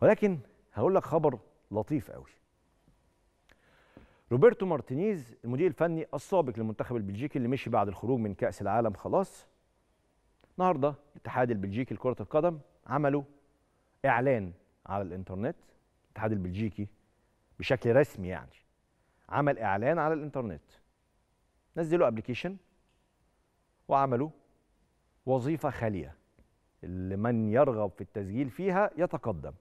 ولكن هقول لك خبر لطيف قوي روبرتو مارتينيز المدير الفني السابق للمنتخب البلجيكي اللي مشي بعد الخروج من كأس العالم خلاص النهارده الاتحاد البلجيكي لكرة القدم عملوا إعلان على الإنترنت الاتحاد البلجيكي بشكل رسمي يعني عمل إعلان على الإنترنت نزلوا ابلكيشن وعملوا وظيفة خالية لمن يرغب في التسجيل فيها يتقدم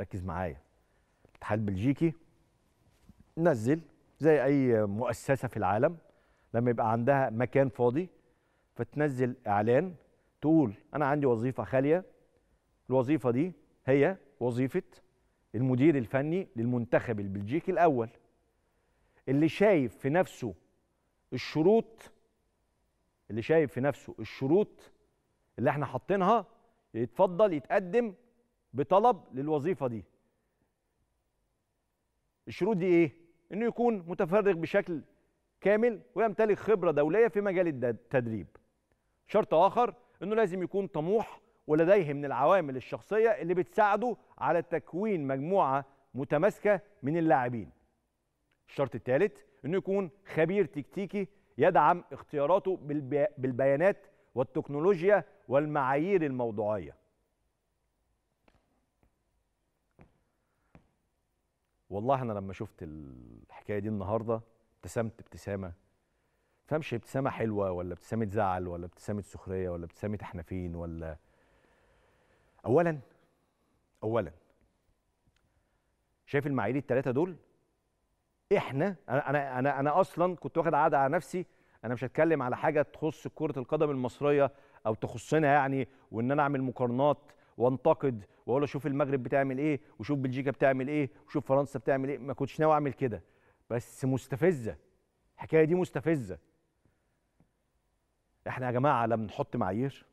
ركز معايا الاتحاد البلجيكي نزل زي اي مؤسسه في العالم لما يبقى عندها مكان فاضي فتنزل اعلان تقول انا عندي وظيفه خاليه الوظيفه دي هي وظيفه المدير الفني للمنتخب البلجيكي الاول اللي شايف في نفسه الشروط اللي شايف في نفسه الشروط اللي احنا حاطينها يتفضل يتقدم بطلب للوظيفه دي الشروط دي ايه انه يكون متفرغ بشكل كامل ويمتلك خبره دوليه في مجال التدريب شرط اخر انه لازم يكون طموح ولديه من العوامل الشخصيه اللي بتساعده على تكوين مجموعه متماسكه من اللاعبين الشرط الثالث انه يكون خبير تكتيكي يدعم اختياراته بالبيانات والتكنولوجيا والمعايير الموضوعيه والله انا لما شفت الحكايه دي النهارده ابتسمت ابتسامه فمش ابتسامه حلوه ولا ابتسامه زعل ولا ابتسامه سخريه ولا ابتسامه احنا فين ولا اولا اولا شايف المعايير الثلاثه دول احنا انا انا انا, أنا اصلا كنت واخد عاده على نفسي انا مش هتكلم على حاجه تخص كره القدم المصريه او تخصنا يعني وان انا اعمل مقارنات وانتقد واقول اشوف المغرب بتعمل ايه وشوف بلجيكا بتعمل ايه وشوف فرنسا بتعمل ايه ما كنتش ناوي اعمل كده بس مستفزه الحكايه دي مستفزه احنا يا جماعه لا بنحط معايير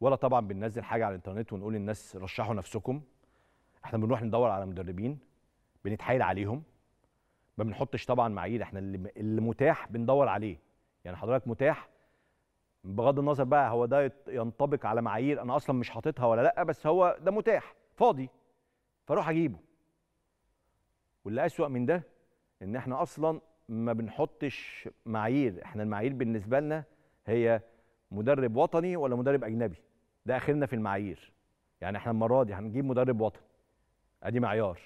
ولا طبعا بننزل حاجه على الانترنت ونقول للناس رشحوا نفسكم احنا بنروح ندور على مدربين بنتحايل عليهم ما بنحطش طبعا معايير احنا اللي, اللي متاح بندور عليه يعني حضرتك متاح بغض النظر بقى هو ده ينطبق على معايير انا اصلا مش حاططها ولا لا بس هو ده متاح فاضي فاروح اجيبه واللي اسوا من ده ان احنا اصلا ما بنحطش معايير احنا المعايير بالنسبه لنا هي مدرب وطني ولا مدرب اجنبي ده اخرنا في المعايير يعني احنا المره دي هنجيب مدرب وطني ادي معيار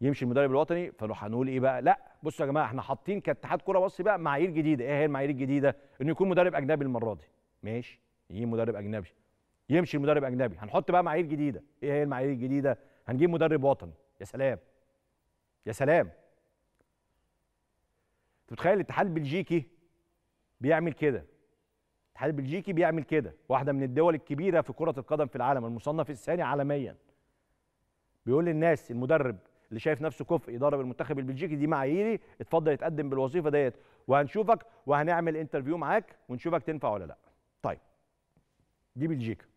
يمشي المدرب الوطني فنروح هنقول ايه بقى لا بصوا يا جماعه احنا حاطين كاتحاد كره مصري بقى معايير جديده ايه هي المعايير الجديده انه يكون مدرب اجنبي المره دي ماشي يجيب مدرب اجنبي يمشي مدرب اجنبي هنحط بقى معايير جديده ايه هي المعايير الجديده هنجيب مدرب وطني يا سلام يا سلام انت متخيل الاتحاد البلجيكي بيعمل كده الاتحاد البلجيكي بيعمل كده واحده من الدول الكبيره في كره القدم في العالم المصنف الثاني عالميا بيقول للناس المدرب اللي شايف نفسه كفء يدرب المنتخب البلجيكي دي معاييري اتفضل يتقدم بالوظيفه ديت وهنشوفك وهنعمل انترفيو معاك ونشوفك تنفع ولا لا طيب دي بلجيكا